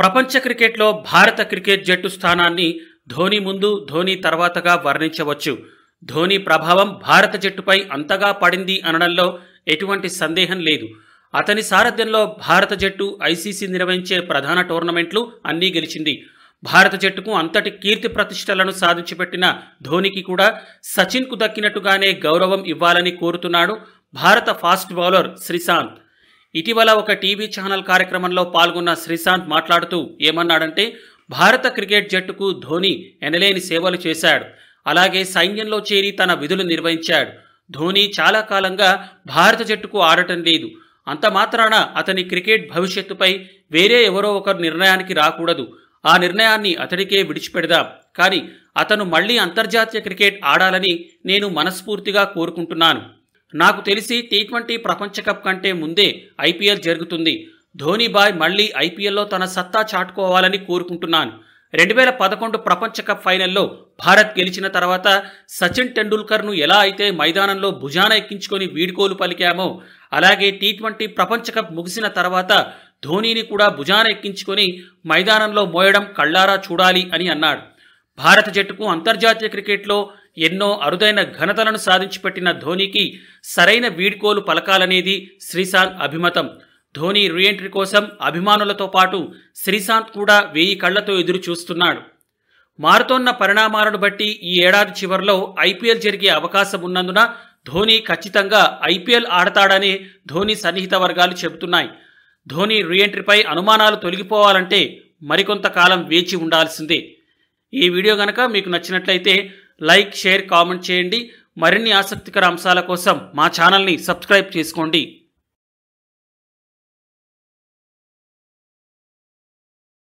ప్రపంచ క్రికెట్లో భారత క్రికెట్ జట్టు స్థానాన్ని ధోని ముందు ధోని తర్వాతగా వర్ణించవచ్చు ధోని ప్రభావం భారత జట్టుపై అంతగా పడింది అనడంలో ఎటువంటి సందేహం లేదు అతని సారథ్యంలో భారత జట్టు ఐసీసీ నిర్వహించే ప్రధాన టోర్నమెంట్లు అన్నీ గెలిచింది భారత జట్టుకు అంతటి కీర్తి ప్రతిష్టలను సాధించిపెట్టిన ధోనికి కూడా సచిన్కు దక్కినట్టుగానే గౌరవం ఇవ్వాలని కోరుతున్నాడు భారత ఫాస్ట్ బౌలర్ శ్రీశాంత్ ఇటీవల ఒక టీవీ ఛానల్ కార్యక్రమంలో పాల్గొన్న శ్రీశాంత్ మాట్లాడుతూ ఏమన్నాడంటే భారత క్రికెట్ జట్టుకు ధోని ఎనలేని సేవలు చేశాడు అలాగే సైన్యంలో చేరి తన విధులు నిర్వహించాడు ధోని చాలా కాలంగా భారత జట్టుకు ఆడటం లేదు అంత మాత్రాన అతని క్రికెట్ భవిష్యత్తుపై వేరే ఎవరో ఒకరు నిర్ణయానికి రాకూడదు ఆ నిర్ణయాన్ని అతడికే విడిచిపెడదాం కానీ అతను మళ్లీ అంతర్జాతీయ క్రికెట్ ఆడాలని నేను మనస్ఫూర్తిగా కోరుకుంటున్నాను నాకు తెలిసి టీ ట్వంటీ ప్రపంచ కప్ కంటే ముందే ఐపీఎల్ జరుగుతుంది ధోని బాయ్ మళ్లీ ఐపీఎల్లో తన సత్తా చాటుకోవాలని కోరుకుంటున్నాను రెండు వేల పదకొండు ప్రపంచ కప్ ఫైనల్లో భారత్ గెలిచిన తర్వాత సచిన్ టెండూల్కర్ను ఎలా అయితే మైదానంలో భుజాన ఎక్కించుకొని వీడ్కోలు పలికామో అలాగే టీ ట్వంటీ ప్రపంచ కప్ ముగిసిన తర్వాత ధోనీని కూడా భుజాన ఎక్కించుకొని మైదానంలో మోయడం కళ్ళారా చూడాలి అని అన్నాడు భారత జట్టుకు అంతర్జాతీయ క్రికెట్లో ఎన్నో అరుదైన ఘనతలను సాధించిపెట్టిన ధోనీకి సరైన వీడ్కోలు పలకాలనేది శ్రీశాంత్ అభిమతం ధోని రీఎంట్రీ కోసం అభిమానులతో పాటు శ్రీశాంత్ కూడా వెయ్యి కళ్లతో ఎదురు చూస్తున్నాడు మారుతోన్న పరిణామాలను బట్టి ఈ ఏడాది చివరిలో ఐపీఎల్ జరిగే అవకాశం ఉన్నందున ధోని ఖచ్చితంగా ఐపీఎల్ ఆడతాడని ధోని సన్నిహిత వర్గాలు చెబుతున్నాయి ధోని రీఎంట్రీపై అనుమానాలు తొలగిపోవాలంటే మరికొంతకాలం వేచి ఉండాల్సిందే ఈ వీడియో కనుక మీకు నచ్చినట్లయితే లైక్ షేర్ కామెంట్ చేయండి మరిన్ని ఆసక్తికర అంశాల కోసం మా ఛానల్ని సబ్స్క్రైబ్ చేసుకోండి